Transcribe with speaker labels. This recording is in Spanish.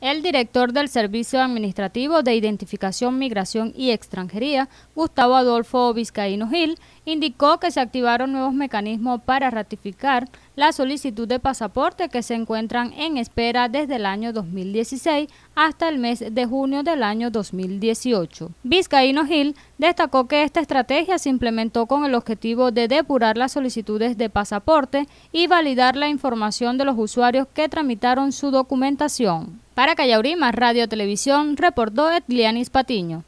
Speaker 1: El director del Servicio Administrativo de Identificación, Migración y Extranjería, Gustavo Adolfo Vizcaíno Gil, indicó que se activaron nuevos mecanismos para ratificar la solicitud de pasaporte que se encuentran en espera desde el año 2016 hasta el mes de junio del año 2018. Vizcaíno Gil destacó que esta estrategia se implementó con el objetivo de depurar las solicitudes de pasaporte y validar la información de los usuarios que tramitaron su documentación. Para más Radio Televisión, reportó Etlianis Patiño.